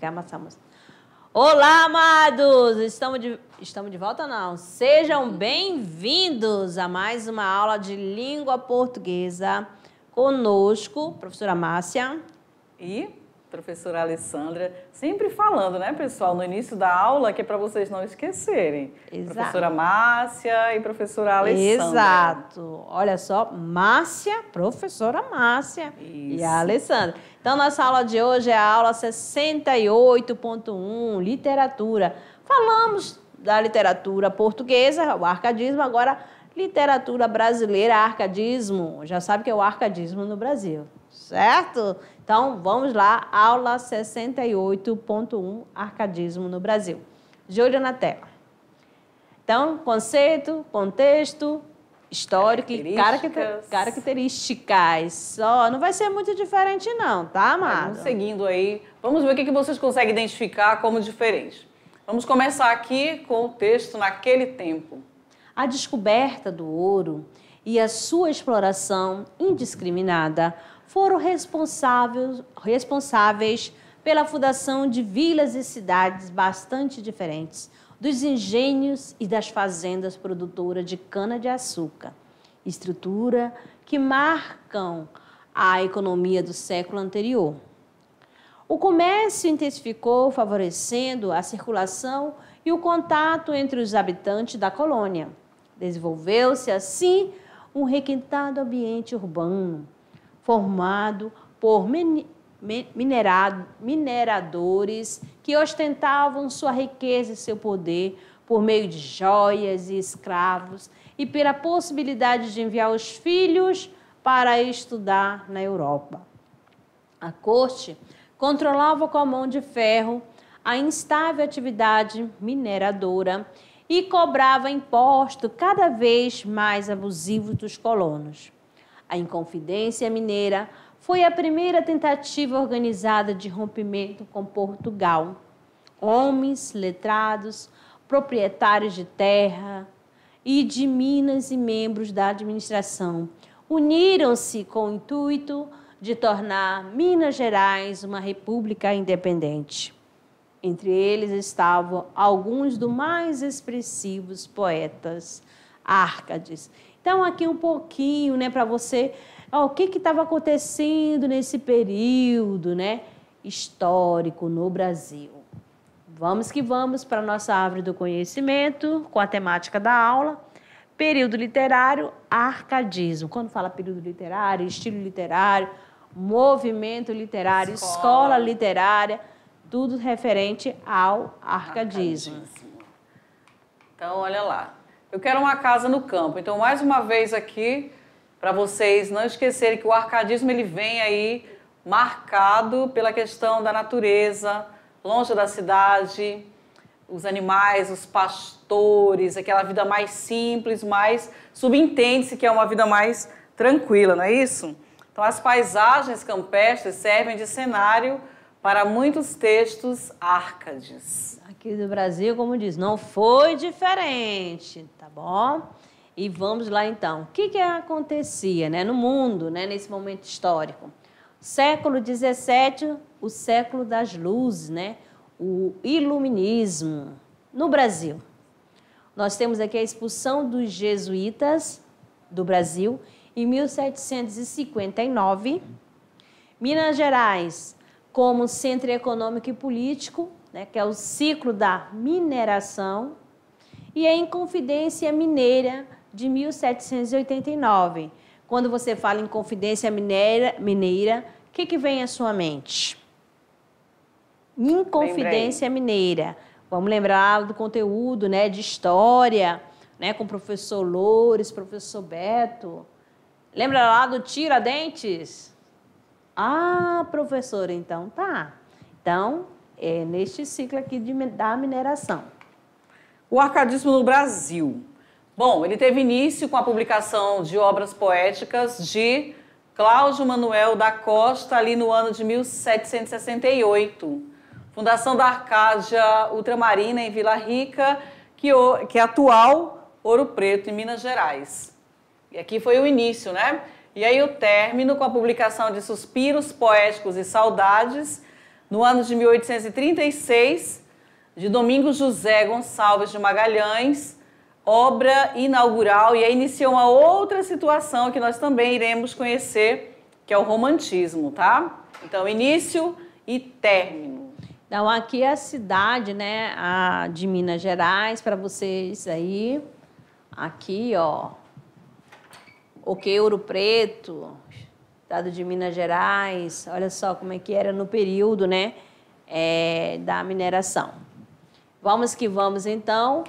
que amassamos. Olá, amados! Estamos de, estamos de volta, não? Sejam bem-vindos a mais uma aula de língua portuguesa conosco, professora Márcia. E professora Alessandra, sempre falando, né, pessoal, no início da aula, que é para vocês não esquecerem. Exato. Professora Márcia e professora Alessandra. Exato. Olha só, Márcia, professora Márcia Isso. e a Alessandra. Então, nossa aula de hoje é a aula 68.1, literatura. Falamos da literatura portuguesa, o arcadismo, agora literatura brasileira, arcadismo. Já sabe que é o arcadismo no Brasil, certo? Então, vamos lá, aula 68.1, arcadismo no Brasil. De olho na tela. Então, conceito, contexto, histórico e características. características. Só não vai ser muito diferente não, tá, tá Mara? Vamos seguindo aí. Vamos ver o que vocês conseguem identificar como diferente. Vamos começar aqui com o texto naquele tempo. A descoberta do ouro e a sua exploração indiscriminada foram responsáveis, responsáveis pela fundação de vilas e cidades bastante diferentes dos engenhos e das fazendas produtoras de cana-de-açúcar, estrutura que marcam a economia do século anterior. O comércio intensificou, favorecendo a circulação e o contato entre os habitantes da colônia. Desenvolveu-se, assim, um requintado ambiente urbano, formado por minerado, mineradores que ostentavam sua riqueza e seu poder por meio de joias e escravos, e pela possibilidade de enviar os filhos para estudar na Europa. A corte controlava com a mão de ferro a instável atividade mineradora e cobrava imposto cada vez mais abusivo dos colonos. A Inconfidência Mineira foi a primeira tentativa organizada de rompimento com Portugal. Homens, letrados, proprietários de terra e de minas e membros da administração uniram-se com o intuito de tornar Minas Gerais uma república independente. Entre eles estavam alguns dos mais expressivos poetas árcades. Então, aqui um pouquinho, né, para você o que estava acontecendo nesse período né, histórico no Brasil. Vamos que vamos para a nossa árvore do conhecimento, com a temática da aula. Período literário, arcadismo. Quando fala período literário, estilo literário, movimento literário, escola, escola literária, tudo referente ao arcadismo. arcadismo. Então, olha lá. Eu quero uma casa no campo. Então, mais uma vez aqui, para vocês não esquecerem que o arcadismo ele vem aí marcado pela questão da natureza, longe da cidade, os animais, os pastores, aquela vida mais simples, mais subentende-se que é uma vida mais tranquila, não é isso? Então as paisagens campestres servem de cenário para muitos textos arcades. Aqui do Brasil, como diz, não foi diferente, tá bom? E vamos lá então. O que, que acontecia né, no mundo né, nesse momento histórico? Século XVII, o século das luzes, né? o iluminismo no Brasil. Nós temos aqui a expulsão dos jesuítas do Brasil em 1759. Minas Gerais, como centro econômico e político, né, que é o ciclo da mineração. E a Inconfidência Mineira, de 1789. Quando você fala em Confidência Mineira, mineira o que, que vem à sua mente? Inconfidência Lembrei. Mineira. Vamos lembrar do conteúdo né, de história, né, com o professor Loures, professor Beto. Lembra lá do Tiradentes? Ah, professor, então tá. Então, é neste ciclo aqui de, da mineração. O arcadismo no Brasil. Bom, ele teve início com a publicação de obras poéticas de Cláudio Manuel da Costa, ali no ano de 1768. Fundação da Arcádia Ultramarina em Vila Rica, que, que é atual Ouro Preto, em Minas Gerais. E aqui foi o início, né? E aí o término com a publicação de Suspiros Poéticos e Saudades, no ano de 1836, de Domingos José Gonçalves de Magalhães, obra inaugural e aí iniciou uma outra situação que nós também iremos conhecer, que é o romantismo, tá? Então, início e término. Então, aqui é a cidade, né, a de Minas Gerais para vocês aí. Aqui, ó. O que Ouro Preto, estado de Minas Gerais. Olha só como é que era no período, né, é, da mineração. Vamos que vamos então.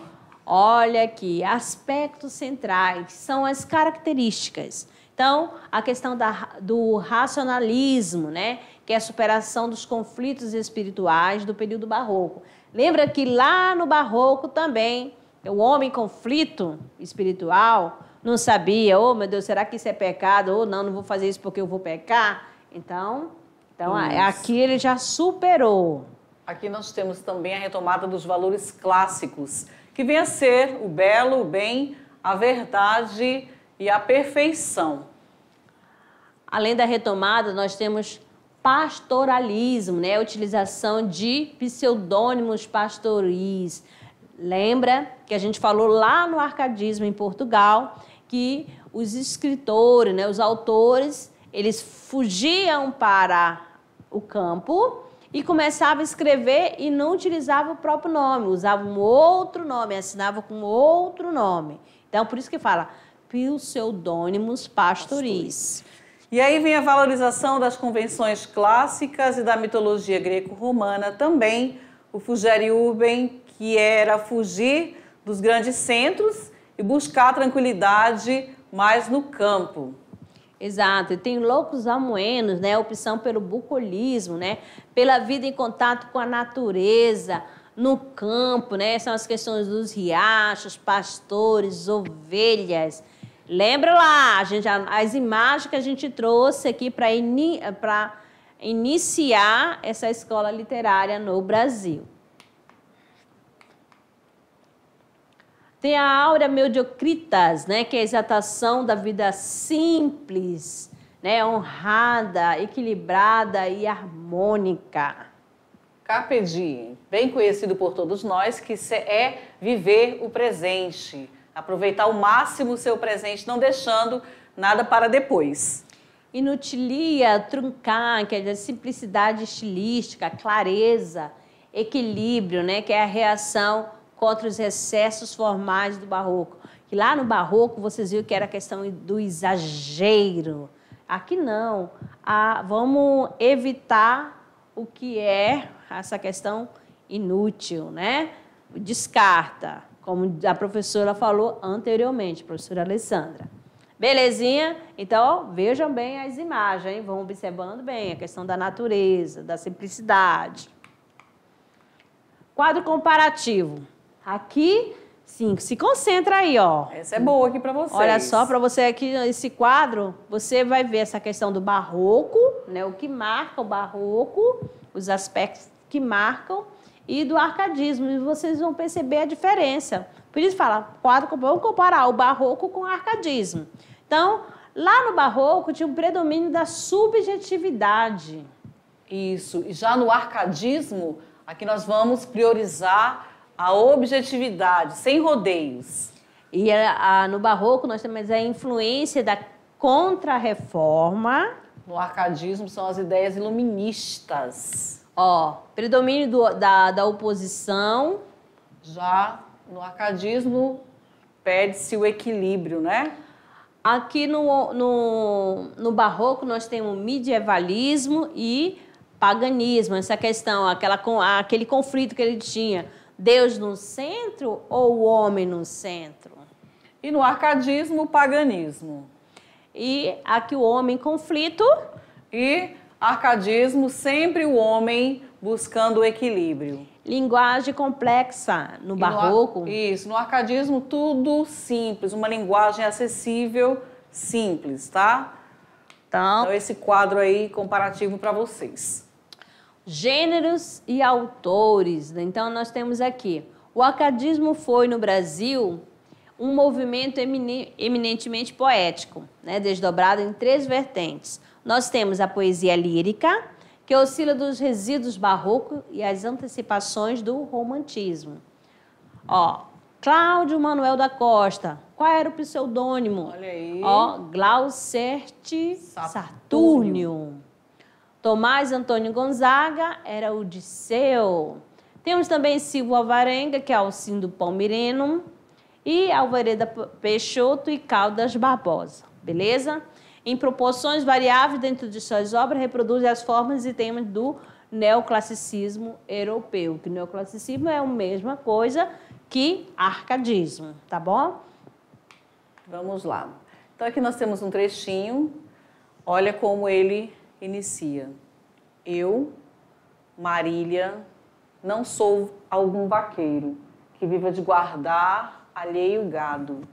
Olha aqui, aspectos centrais são as características. Então, a questão da, do racionalismo, né, que é a superação dos conflitos espirituais do período barroco. Lembra que lá no barroco também, o homem conflito espiritual não sabia, oh meu Deus, será que isso é pecado? Ou oh, não, não vou fazer isso porque eu vou pecar. Então, então é, aqui ele já superou. Aqui nós temos também a retomada dos valores clássicos que venha a ser o belo, o bem, a verdade e a perfeição. Além da retomada, nós temos pastoralismo, né? A utilização de pseudônimos pastoris. Lembra que a gente falou lá no arcadismo em Portugal que os escritores, né, os autores, eles fugiam para o campo e começava a escrever e não utilizava o próprio nome, usava um outro nome, assinava com outro nome. Então, por isso que fala pseudônimos pastoris. E aí vem a valorização das convenções clássicas e da mitologia greco-romana também, o fugere urbem, que era fugir dos grandes centros e buscar tranquilidade mais no campo. Exato, e tem loucos amoenos, né? Opção pelo bucolismo, né? Pela vida em contato com a natureza, no campo, né? São as questões dos riachos, pastores, ovelhas. Lembra lá, gente, as imagens que a gente trouxe aqui para iniciar essa escola literária no Brasil. Tem a aura mediocritas, né, que é a exatação da vida simples, né, honrada, equilibrada e harmônica. Carpe diem, bem conhecido por todos nós, que é viver o presente, aproveitar ao máximo o seu presente, não deixando nada para depois. Inutilia, truncar, que é a simplicidade estilística, clareza, equilíbrio, né, que é a reação contra os excessos formais do barroco. Que lá no barroco vocês viram que era questão do exagero. Aqui não. Ah, vamos evitar o que é essa questão inútil, né? Descarta, como a professora falou anteriormente, professora Alessandra. Belezinha? Então, vejam bem as imagens, hein? vão observando bem a questão da natureza, da simplicidade. Quadro comparativo. Aqui, cinco. Se concentra aí, ó. Essa é boa aqui para vocês. Olha só, para você aqui, esse quadro, você vai ver essa questão do barroco, né? O que marca o barroco, os aspectos que marcam, e do arcadismo. E vocês vão perceber a diferença. Por isso fala, quadro, vamos comparar o barroco com o arcadismo. Então, lá no barroco tinha um predomínio da subjetividade. Isso. E já no arcadismo, aqui nós vamos priorizar a objetividade, sem rodeios. E a, a, no barroco nós temos a influência da contrarreforma. No arcadismo são as ideias iluministas. Ó, predomínio do, da, da oposição. Já no arcadismo perde-se o equilíbrio, né? Aqui no, no, no barroco nós temos medievalismo e paganismo. Essa questão, aquela, aquele conflito que ele tinha Deus no centro ou o homem no centro? E no arcadismo, o paganismo. E aqui o homem conflito. E arcadismo, sempre o homem buscando o equilíbrio. Linguagem complexa no e barroco. No, isso, no arcadismo tudo simples, uma linguagem acessível, simples, tá? Então, então esse quadro aí comparativo para vocês. Gêneros e autores. Né? Então, nós temos aqui. O acadismo foi, no Brasil, um movimento eminentemente poético, né? desdobrado em três vertentes. Nós temos a poesia lírica, que oscila dos resíduos barroco e as antecipações do romantismo. Ó, Cláudio Manuel da Costa. Qual era o pseudônimo? Olha aí. Ó, Glaucerte Saturnium. Tomás Antônio Gonzaga era o Disseu. Temos também Silvio Alvarenga, que é Alcindo Palmireno, e Alvareda Peixoto e Caldas Barbosa, beleza? Em proporções variáveis dentro de suas obras, reproduz as formas e temas do neoclassicismo europeu, que neoclassicismo é a mesma coisa que arcadismo, tá bom? Vamos lá. Então aqui nós temos um trechinho. Olha como ele inicia. Eu, Marília, não sou algum vaqueiro que viva de guardar alheio gado,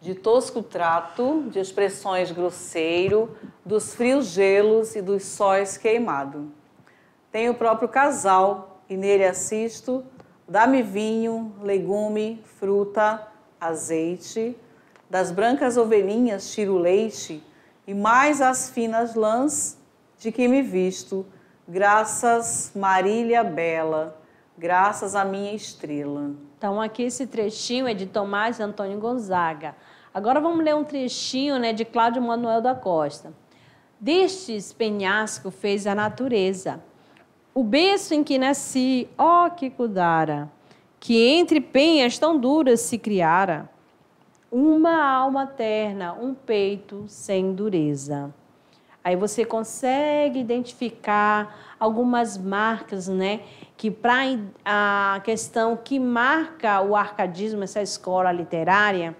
de tosco trato, de expressões grosseiro, dos frios gelos e dos sóis queimado. Tenho o próprio casal e nele assisto, dá-me vinho, legume, fruta, azeite, das brancas ovelhinhas tiro leite e mais as finas lãs de que me visto, graças Marília Bela, graças à minha estrela. Então aqui esse trechinho é de Tomás Antônio Gonzaga. Agora vamos ler um trechinho né, de Cláudio Manuel da Costa. Destes penhasco fez a natureza, o berço em que nasci, ó que cuidara que entre penhas tão duras se criara, uma alma terna, um peito sem dureza. Aí você consegue identificar algumas marcas, né? Que para a questão que marca o arcadismo, essa escola literária,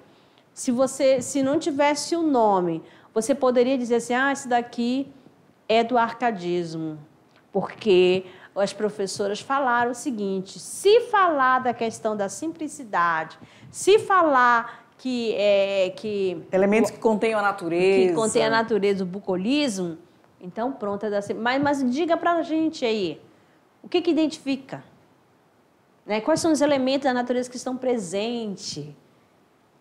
se você se não tivesse o um nome, você poderia dizer assim, ah, esse daqui é do arcadismo, porque as professoras falaram o seguinte: se falar da questão da simplicidade, se falar que é que elementos que contêm a natureza, que contêm a natureza, o bucolismo. Então, pronto, é da mas mas diga para a gente aí, o que que identifica? Né? Quais são os elementos da natureza que estão presentes?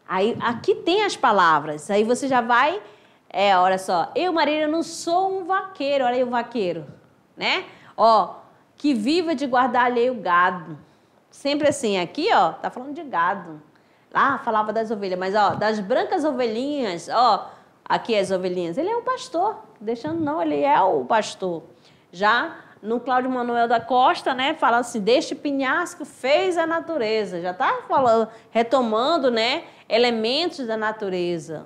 Aí aqui tem as palavras. Aí você já vai é, olha só, eu, Marília, não sou um vaqueiro, olha aí o vaqueiro, né? Ó, que viva de guardar alheio gado. Sempre assim, aqui, ó, tá falando de gado lá ah, falava das ovelhas, mas ó, das brancas ovelhinhas, ó, aqui as ovelhinhas. Ele é um pastor, deixando não, ele é o pastor. Já no Cláudio Manuel da Costa, né, fala assim, deste pinhasco fez a natureza. Já está falando, retomando, né, elementos da natureza.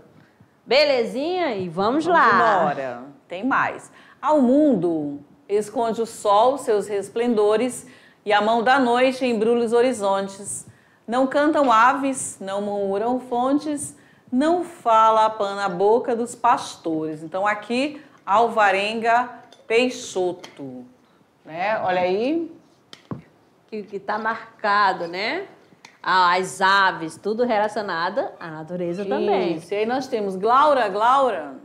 Belezinha? E vamos, vamos lá. Embora. Tem mais. Ao mundo esconde o sol seus resplendores e a mão da noite embrulha os horizontes. Não cantam aves, não murmuram fontes, não fala a pana na boca dos pastores. Então aqui, Alvarenga Peixoto. Né? Olha aí. Que, está marcado, né? As aves, tudo relacionado à natureza Isso. também. E aí nós temos Glaura, Glaura,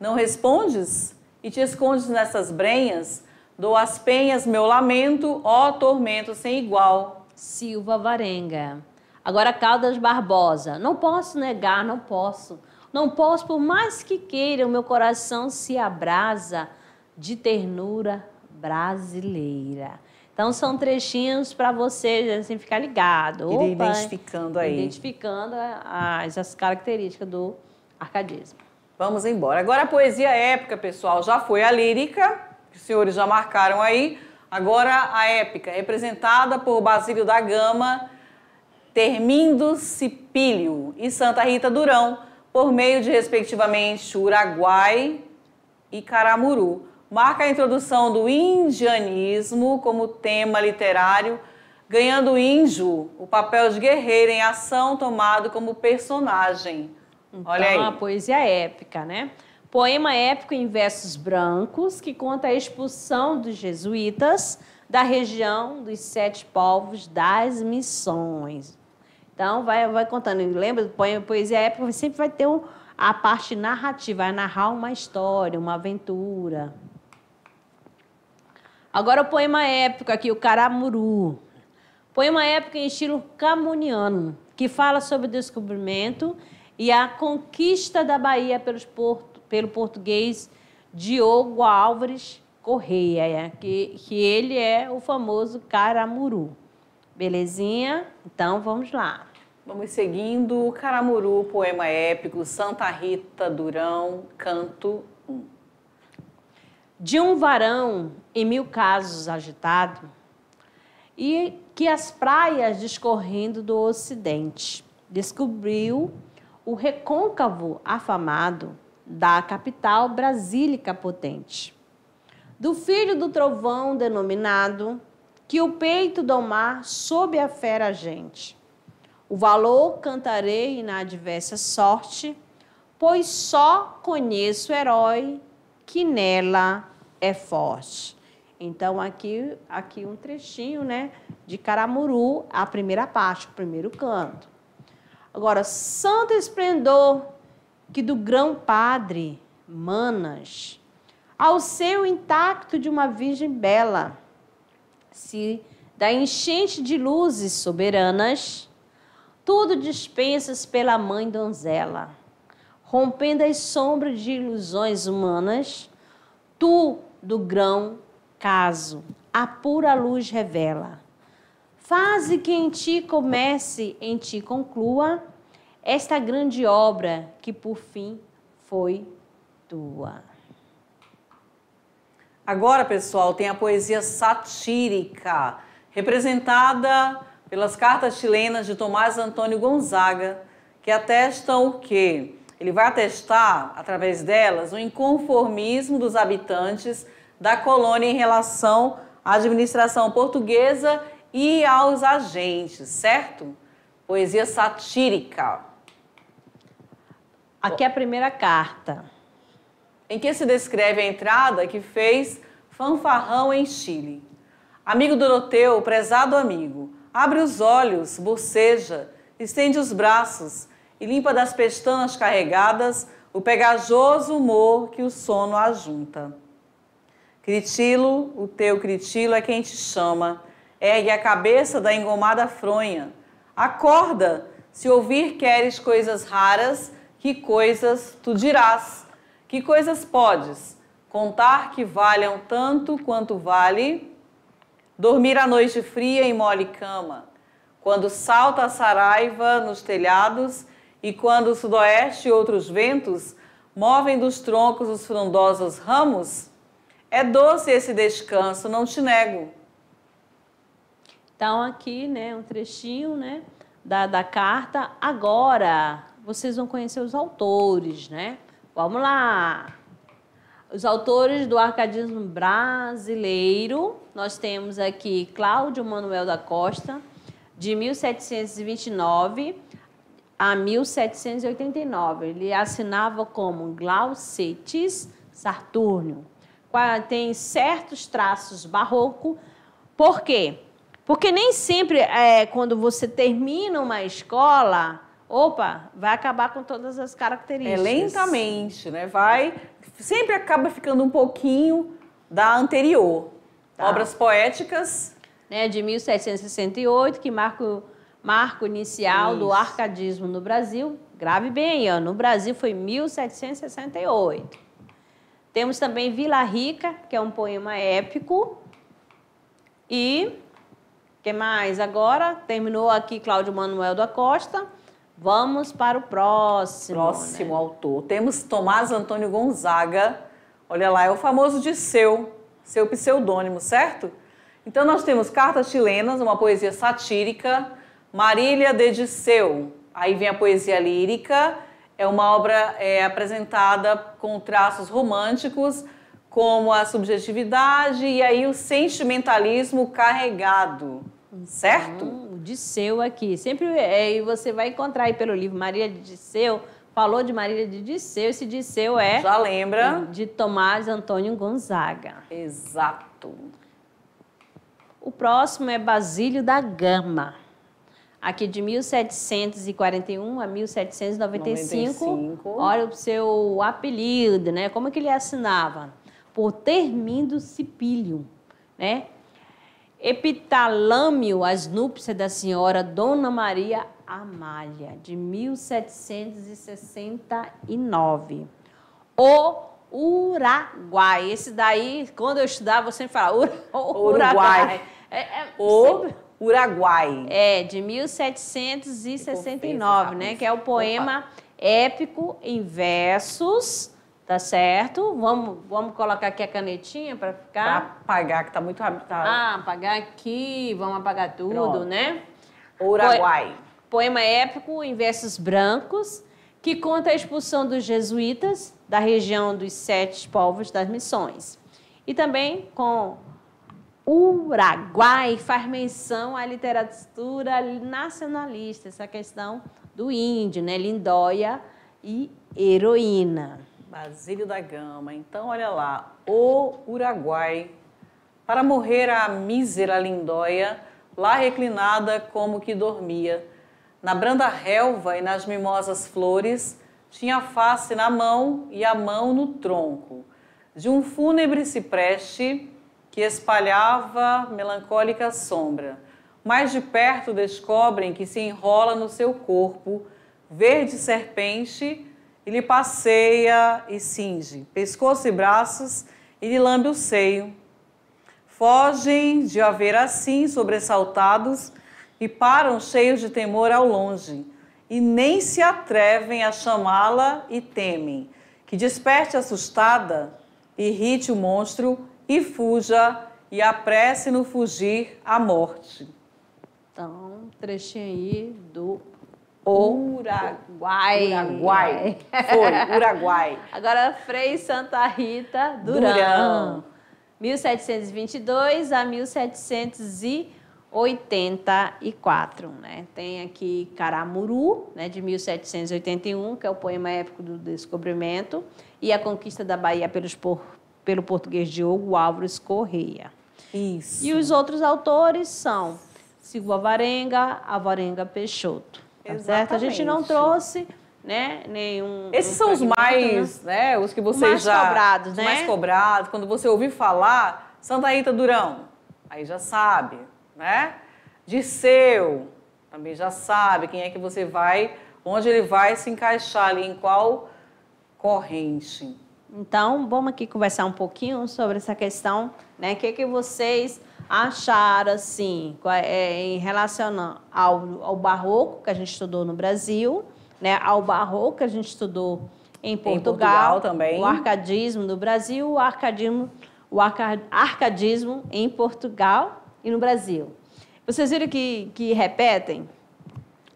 não respondes? E te escondes nessas brenhas? Dou às penhas meu lamento, ó tormento sem igual Silva Varenga. Agora, Caldas Barbosa. Não posso negar, não posso. Não posso, por mais que queira, o meu coração se abrasa de ternura brasileira. Então, são trechinhos para vocês assim, ficar ligado. Opa, identificando aí. Identificando as, as características do arcadismo. Vamos embora. Agora, a poesia épica, pessoal, já foi a lírica, que os senhores já marcaram aí. Agora a épica, representada por Basílio da Gama, Termindo Cipílio e Santa Rita Durão, por meio de, respectivamente, Uruguai e Caramuru. Marca a introdução do indianismo como tema literário, ganhando o índio o papel de guerreiro em ação tomado como personagem. Então, Olha aí. uma poesia é épica, né? poema épico em versos brancos que conta a expulsão dos jesuítas da região dos sete povos das missões. Então, vai, vai contando. Lembra do poema, poesia épica? Sempre vai ter um, a parte narrativa, vai narrar uma história, uma aventura. Agora, o poema épico aqui, o Caramuru. Poema épico em estilo camuniano, que fala sobre o descobrimento e a conquista da Bahia pelos portugueses pelo português Diogo Álvares Correia, é, que, que ele é o famoso caramuru. Belezinha? Então vamos lá. Vamos seguindo Caramuru, poema épico, Santa Rita Durão, canto 1. De um varão, em mil casos agitado, e que as praias discorrendo do ocidente, descobriu o recôncavo afamado da capital brasílica potente. Do filho do trovão denominado, que o peito domar sob a fera gente. O valor cantarei na adversa sorte, pois só conheço o herói que nela é forte. Então aqui aqui um trechinho, né, de Caramuru, a primeira parte, o primeiro canto. Agora, santo esplendor que do grão padre, manas, ao seu intacto de uma virgem bela, se da enchente de luzes soberanas, tudo dispensas pela mãe donzela, rompendo as sombras de ilusões humanas, tu do grão caso a pura luz revela. Faze que em ti comece, em ti conclua, esta grande obra que por fim foi tua. Agora, pessoal, tem a poesia satírica, representada pelas cartas chilenas de Tomás Antônio Gonzaga, que atestam o quê? Ele vai atestar, através delas, o inconformismo dos habitantes da colônia em relação à administração portuguesa e aos agentes, certo? Poesia satírica. Aqui é a primeira carta. Em que se descreve a entrada que fez fanfarrão em Chile. Amigo Doroteu, prezado amigo, abre os olhos, boceja, estende os braços e limpa das pestanas carregadas o pegajoso humor que o sono ajunta. Critilo, o teu critilo é quem te chama, ergue a cabeça da engomada fronha. Acorda, se ouvir queres coisas raras, que coisas tu dirás? Que coisas podes? Contar que valham tanto quanto vale dormir a noite fria em mole cama, quando salta a saraiva nos telhados e quando o sudoeste e outros ventos movem dos troncos os frondosos ramos? É doce esse descanso, não te nego. Então aqui, né, um trechinho, né, da, da carta agora vocês vão conhecer os autores, né? Vamos lá! Os autores do arcadismo brasileiro, nós temos aqui Cláudio Manuel da Costa, de 1729 a 1789. Ele assinava como Glaucetes Saturnio. Tem certos traços barroco. Por quê? Porque nem sempre, é, quando você termina uma escola, opa, vai acabar com todas as características. É lentamente, né? Vai, sempre acaba ficando um pouquinho da anterior. Tá. Obras poéticas. Né, de 1768, que marca o marco inicial Isso. do arcadismo no Brasil. Grave bem, ó. no Brasil foi 1768. Temos também Vila Rica, que é um poema épico. E, que mais? Agora, terminou aqui Cláudio Manuel da Costa Vamos para o próximo. Próximo né? autor. Temos Tomás Antônio Gonzaga. Olha lá, é o famoso de seu, seu pseudônimo, certo? Então nós temos Cartas Chilenas, uma poesia satírica, Marília de Disseu. Aí vem a poesia lírica, é uma obra é, apresentada com traços românticos, como a subjetividade e aí o sentimentalismo carregado, uhum. certo? Uhum. Disseu aqui. Sempre é, e você vai encontrar aí pelo livro Maria de Disseu, falou de Maria de Disseu, esse Disseu é. Já lembra? De Tomás Antônio Gonzaga. Exato. O próximo é Basílio da Gama. Aqui de 1741 a 1795. 95. Olha o seu apelido, né? Como é que ele assinava? Por Termindo Cipílio, né? Epitalâmio, as núpcias da senhora Dona Maria Amália, de 1769. O Uruguai. Esse daí, quando eu estudava, você sempre falava Uruguai. Uruguai. É, é, o sempre... Uruguai. É, de 1769, né? Que é o poema Opa. épico em versos Tá certo? Vamos, vamos colocar aqui a canetinha para ficar. Pra apagar, que tá muito habitado. Tá? Ah, apagar aqui, vamos apagar tudo, Pronto. né? Uruguai. Poema épico em versos brancos, que conta a expulsão dos jesuítas da região dos sete povos das missões. E também com Uruguai faz menção à literatura nacionalista, essa questão do índio, né? Lindóia e heroína. Basílio da Gama. Então, olha lá, o Uruguai, para morrer a mísera lindóia, lá reclinada como que dormia. Na branda relva e nas mimosas flores, tinha a face na mão e a mão no tronco. De um fúnebre cipreste que espalhava melancólica sombra. Mais de perto descobrem que se enrola no seu corpo, verde serpente, ele passeia e cinge, pescoço e braços, e lhe lambe o seio. Fogem de haver assim sobressaltados e param cheios de temor ao longe, e nem se atrevem a chamá-la e temem, que desperte assustada, irrite o monstro e fuja e apresse no fugir a morte. Então, trechinho aí do ou Uruguai, Uruguai. Foi, Uruguai. Agora, Frei Santa Rita Durão. Durão. 1722 a 1784, né? Tem aqui Caramuru, né, de 1781, que é o poema épico do descobrimento, e a conquista da Bahia pelos por, pelo português Diogo Álvares Correia. Isso. E os outros autores são Silva Varenga, Avarenga Peixoto exatamente tá certo? A gente não trouxe né? Nenhum. Esses um são os mais, né? né? Os que vocês já. Mais cobrados, né? Mais cobrados. Quando você ouvir falar, Santa Rita Durão, aí já sabe, né? Disseu, também já sabe quem é que você vai, onde ele vai se encaixar ali, em qual corrente. Então, vamos aqui conversar um pouquinho sobre essa questão, né? O que, é que vocês achar assim, é, é, em relação ao, ao barroco que a gente estudou no Brasil, né, ao barroco que a gente estudou em Portugal, em Portugal também. o arcadismo no Brasil, o arcadismo, o arca, arcadismo em Portugal e no Brasil. Vocês viram que, que repetem?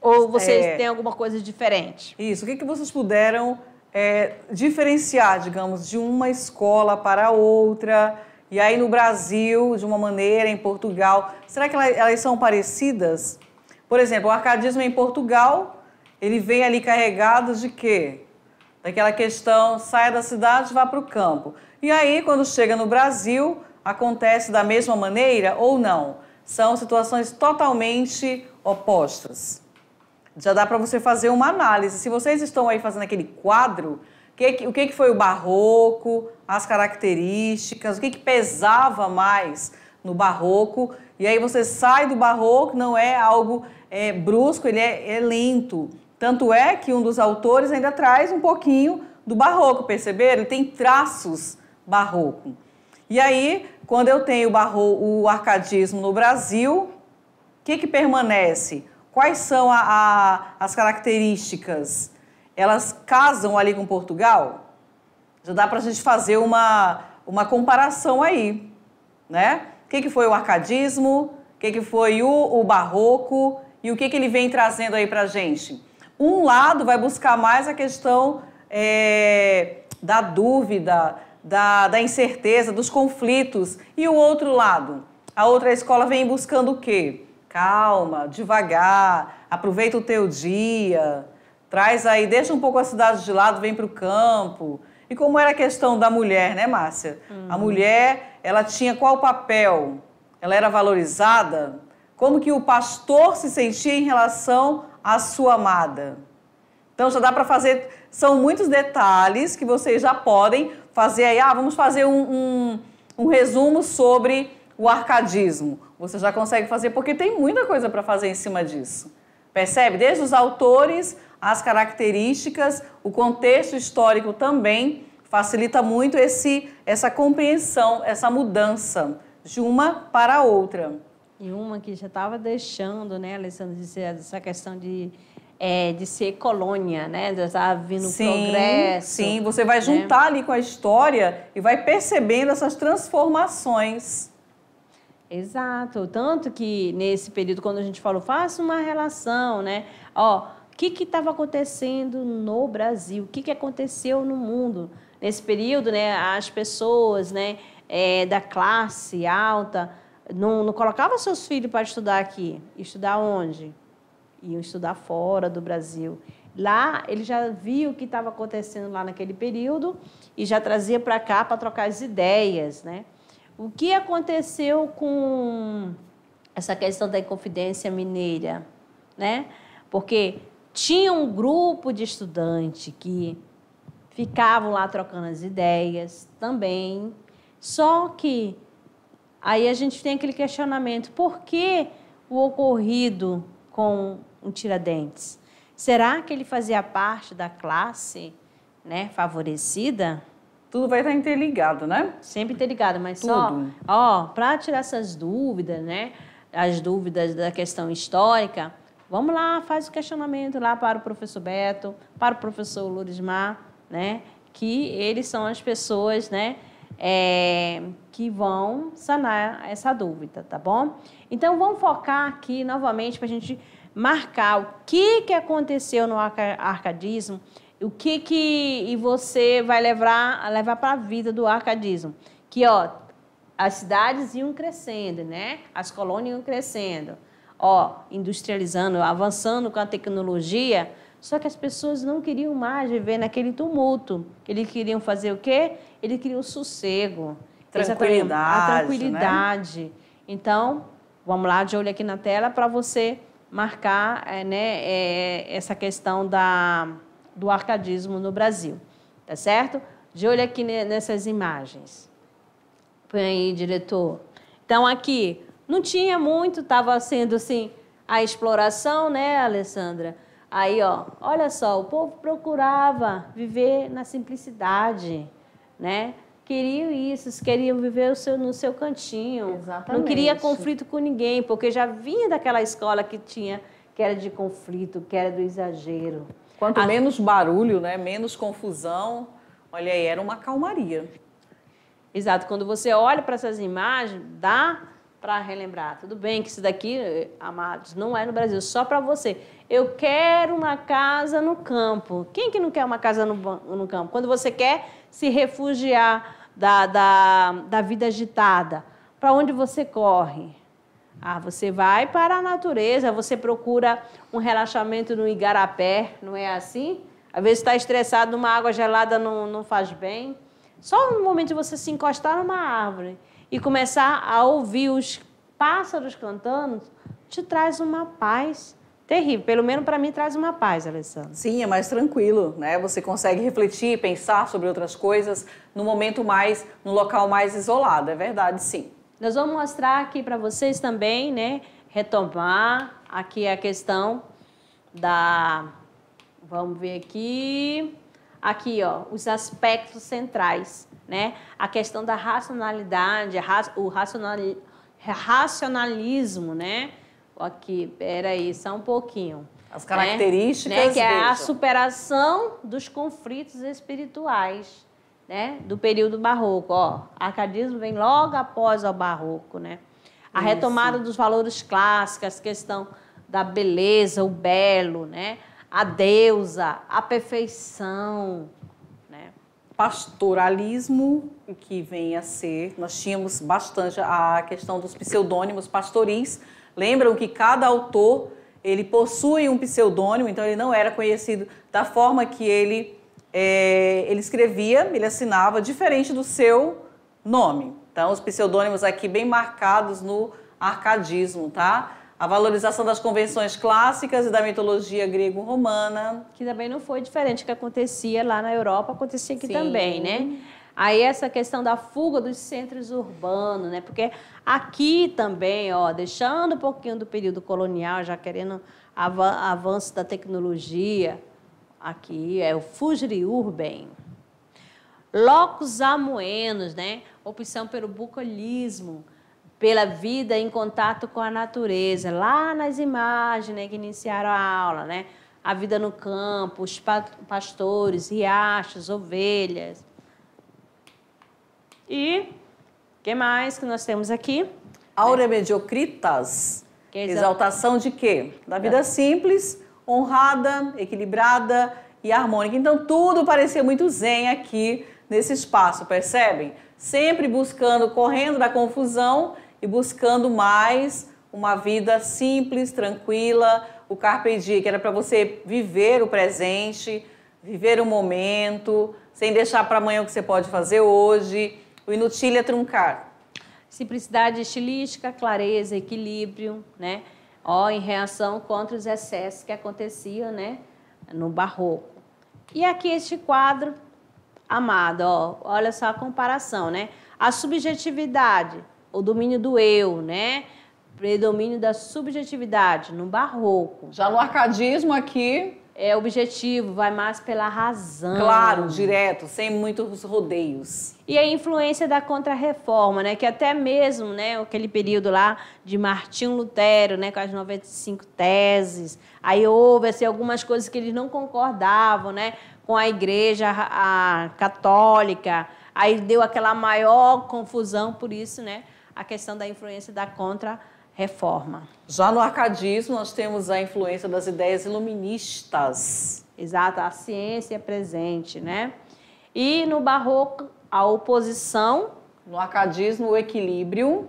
Ou é. vocês é... têm alguma coisa diferente? Isso. O que, que vocês puderam é, diferenciar, digamos, de uma escola para outra? E aí no Brasil, de uma maneira, em Portugal, será que elas são parecidas? Por exemplo, o arcadismo em Portugal, ele vem ali carregado de quê? Daquela questão, saia da cidade, vá para o campo. E aí, quando chega no Brasil, acontece da mesma maneira ou não? São situações totalmente opostas. Já dá para você fazer uma análise. Se vocês estão aí fazendo aquele quadro, que, o que, que foi o barroco, as características, o que, que pesava mais no barroco. E aí você sai do barroco, não é algo é, brusco, ele é, é lento. Tanto é que um dos autores ainda traz um pouquinho do barroco, perceberam? Ele tem traços barroco. E aí, quando eu tenho o, barro, o arcadismo no Brasil, o que, que permanece? Quais são a, a, as características? elas casam ali com Portugal? Já dá para a gente fazer uma, uma comparação aí, né? O que, que foi o arcadismo, o que, que foi o, o barroco e o que, que ele vem trazendo aí para a gente? Um lado vai buscar mais a questão é, da dúvida, da, da incerteza, dos conflitos. E o outro lado? A outra escola vem buscando o quê? Calma, devagar, aproveita o teu dia, Traz aí, deixa um pouco a cidade de lado, vem para o campo. E como era a questão da mulher, né, Márcia? Uhum. A mulher, ela tinha qual papel? Ela era valorizada? Como que o pastor se sentia em relação à sua amada? Então já dá para fazer, são muitos detalhes que vocês já podem fazer aí. Ah, vamos fazer um, um, um resumo sobre o arcadismo. Você já consegue fazer, porque tem muita coisa para fazer em cima disso. Percebe? Desde os autores, as características, o contexto histórico também facilita muito esse, essa compreensão, essa mudança de uma para a outra. E uma que já estava deixando, né, Alessandra, essa questão de, é, de ser colônia, né? Já tá estava vindo sim, progresso. Sim, você vai né? juntar né? ali com a história e vai percebendo essas transformações. Exato. Tanto que nesse período, quando a gente falou, faça uma relação, né? Ó, o que estava acontecendo no Brasil? O que, que aconteceu no mundo? Nesse período, né, as pessoas né, é, da classe alta não, não colocavam seus filhos para estudar aqui. Estudar onde? Iam estudar fora do Brasil. Lá, ele já viu o que estava acontecendo lá naquele período e já trazia para cá para trocar as ideias, né? O que aconteceu com essa questão da Inconfidência Mineira? Né? Porque tinha um grupo de estudante que ficavam lá trocando as ideias também. Só que aí a gente tem aquele questionamento: por que o ocorrido com o Tiradentes? Será que ele fazia parte da classe né, favorecida? Tudo vai estar interligado, né? Sempre interligado, mas Tudo. só, ó, para tirar essas dúvidas, né? As dúvidas da questão histórica, vamos lá, faz o questionamento lá para o professor Beto, para o professor Lourismar, né? Que eles são as pessoas, né? É, que vão sanar essa dúvida, tá bom? Então vamos focar aqui novamente para a gente marcar o que, que aconteceu no arcadismo o que que você vai levar, levar para a vida do arcadismo? Que, ó, as cidades iam crescendo, né? As colônias iam crescendo, ó, industrializando, avançando com a tecnologia, só que as pessoas não queriam mais viver naquele tumulto. Eles queriam fazer o quê? Eles queriam sossego. Tranquilidade. A tranquilidade. Né? Então, vamos lá, de olho aqui na tela, para você marcar é, né, é, essa questão da do arcadismo no Brasil. Tá certo? De olho aqui nessas imagens. Põe aí, diretor. Então, aqui, não tinha muito, estava sendo assim a exploração, né, Alessandra? Aí, ó, olha só, o povo procurava viver na simplicidade, né? Queriam isso, queriam viver o seu, no seu cantinho. Exatamente. Não queria conflito com ninguém, porque já vinha daquela escola que tinha, que era de conflito, que era do exagero. Quanto a... menos barulho, né? menos confusão, olha aí, era uma calmaria. Exato, quando você olha para essas imagens, dá para relembrar. Tudo bem que isso daqui, amados, não é no Brasil, só para você. Eu quero uma casa no campo. Quem que não quer uma casa no, no campo? Quando você quer se refugiar da, da, da vida agitada, para onde você corre? Ah, você vai para a natureza, você procura um relaxamento no igarapé, não é assim? Às vezes está estressado, uma água gelada não, não faz bem. Só no momento de você se encostar numa árvore e começar a ouvir os pássaros cantando, te traz uma paz terrível. Pelo menos para mim traz uma paz, Alessandra. Sim, é mais tranquilo, né? Você consegue refletir, pensar sobre outras coisas no momento mais, no local mais isolado, é verdade, sim. Nós vamos mostrar aqui para vocês também, né? Retomar aqui a questão da... Vamos ver aqui... Aqui, ó, os aspectos centrais, né? A questão da racionalidade, o racionalismo, né? Aqui, peraí, só um pouquinho. As né? características... Né? né? Que é a superação dos conflitos espirituais, né, do período barroco. Ó, arcadismo vem logo após o barroco, né? A Isso. retomada dos valores clássicos, questão da beleza, o belo, né? A deusa, a perfeição, né? Pastoralismo que vem a ser, nós tínhamos bastante a questão dos pseudônimos pastoris. Lembram que cada autor ele possui um pseudônimo, então ele não era conhecido da forma que ele é, ele escrevia, ele assinava diferente do seu nome. Então, os pseudônimos aqui bem marcados no arcadismo, tá? A valorização das convenções clássicas e da mitologia grego-romana. Que também não foi diferente que acontecia lá na Europa, acontecia aqui Sim. também, né? Aí essa questão da fuga dos centros urbanos, né? Porque aqui também, ó, deixando um pouquinho do período colonial, já querendo avanço da tecnologia, aqui é o Fugriurben. Locos amuenos, né? Opção pelo bucolismo, pela vida em contato com a natureza. Lá nas imagens né, que iniciaram a aula, né? A vida no campo, os pastores, riachos, ovelhas. E o que mais que nós temos aqui? Áurea mediocritas. Exaltação de quê? Da vida simples honrada, equilibrada e harmônica. Então tudo parecia muito zen aqui nesse espaço, percebem? Sempre buscando, correndo da confusão e buscando mais uma vida simples, tranquila, o carpe diem, que era para você viver o presente, viver o momento, sem deixar para amanhã o que você pode fazer hoje. O inutil é truncar. Simplicidade estilística, clareza, equilíbrio, né? ó, em reação contra os excessos que aconteciam né, no barroco. E aqui este quadro, amado, ó, olha só a comparação, né? A subjetividade, o domínio do eu, né? Predomínio da subjetividade no barroco. Já no arcadismo aqui, é, objetivo, vai mais pela razão. Claro, direto, sem muitos rodeios. E a influência da Contra-Reforma, né, que até mesmo, né, aquele período lá de Martinho Lutero, né, com as 95 teses, aí houve assim, algumas coisas que eles não concordavam, né, com a Igreja a, a católica. Aí deu aquela maior confusão por isso, né, a questão da influência da Contra-Reforma reforma. Já no arcadismo, nós temos a influência das ideias iluministas. Exato, a ciência é presente, né? E no barroco, a oposição. No arcadismo, o equilíbrio.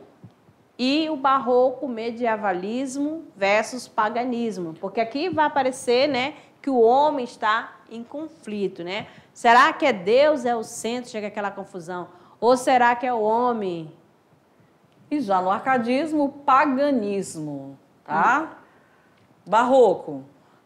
E o barroco, medievalismo versus paganismo. Porque aqui vai aparecer, né, que o homem está em conflito, né? Será que é Deus é o centro, chega aquela confusão? Ou será que é o homem e já no arcadismo, o paganismo, tá? Hum. Barroco.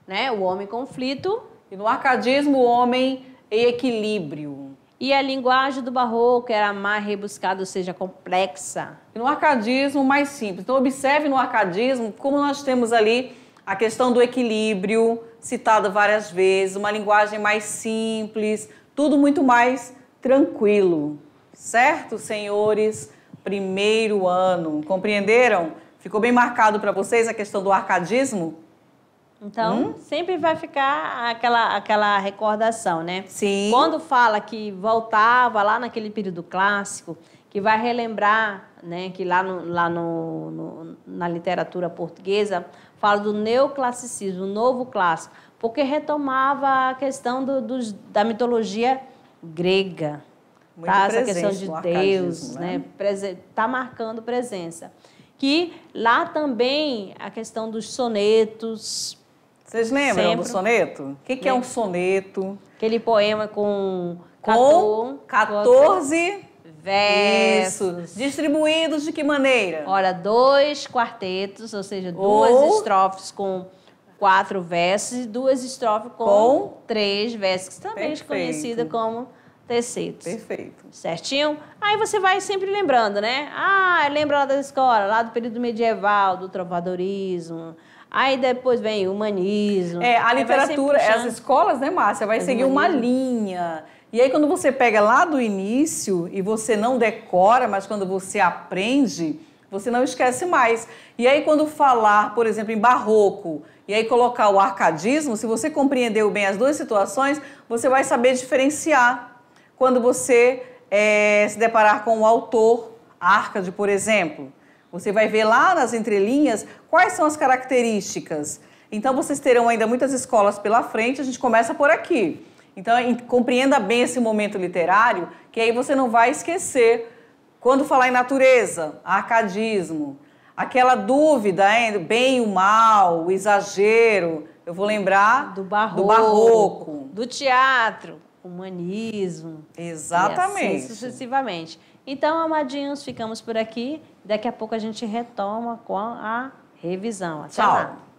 Né? O homem conflito. E no arcadismo, o homem em equilíbrio. E a linguagem do barroco era mais rebuscada, ou seja, complexa. E no arcadismo, mais simples. Então, observe no arcadismo como nós temos ali a questão do equilíbrio, citada várias vezes, uma linguagem mais simples, tudo muito mais tranquilo. Certo, senhores? primeiro ano. Compreenderam? Ficou bem marcado para vocês a questão do arcadismo? Então, hum? sempre vai ficar aquela, aquela recordação, né? Sim. Quando fala que voltava lá naquele período clássico, que vai relembrar né, que lá, no, lá no, no, na literatura portuguesa fala do neoclassicismo, novo clássico, porque retomava a questão do, dos, da mitologia grega. Muito tá? Essa questão de Deus, né? né? Tá marcando presença. Que lá também a questão dos sonetos. Vocês lembram sempre. do soneto? O que, que é um soneto? Aquele poema com, com 14 versos. Isso. Distribuídos de que maneira? Ora, dois quartetos, ou seja, duas ou... estrofes com quatro versos e duas estrofes com, com... três versos, que também é Perfeito. é conhecida como tecidos. Perfeito. Certinho? Aí você vai sempre lembrando, né? Ah, lembra lá da escola, lá do período medieval, do trovadorismo. Aí depois vem o humanismo. É, a literatura, é as escolas, né, Márcia, vai seguir uma linha. E aí quando você pega lá do início e você não decora, mas quando você aprende, você não esquece mais. E aí quando falar, por exemplo, em barroco, e aí colocar o arcadismo, se você compreendeu bem as duas situações, você vai saber diferenciar quando você é, se deparar com o autor, Arcade, por exemplo. Você vai ver lá nas entrelinhas quais são as características. Então, vocês terão ainda muitas escolas pela frente, a gente começa por aqui. Então, compreenda bem esse momento literário, que aí você não vai esquecer. Quando falar em natureza, arcadismo, aquela dúvida, hein, bem o mal, o exagero, eu vou lembrar do barroco, do, barroco. do teatro, humanismo. Né, assim Exatamente. Assim, sucessivamente. Então, amadinhos, ficamos por aqui. Daqui a pouco a gente retoma com a revisão. Até Tchau. lá.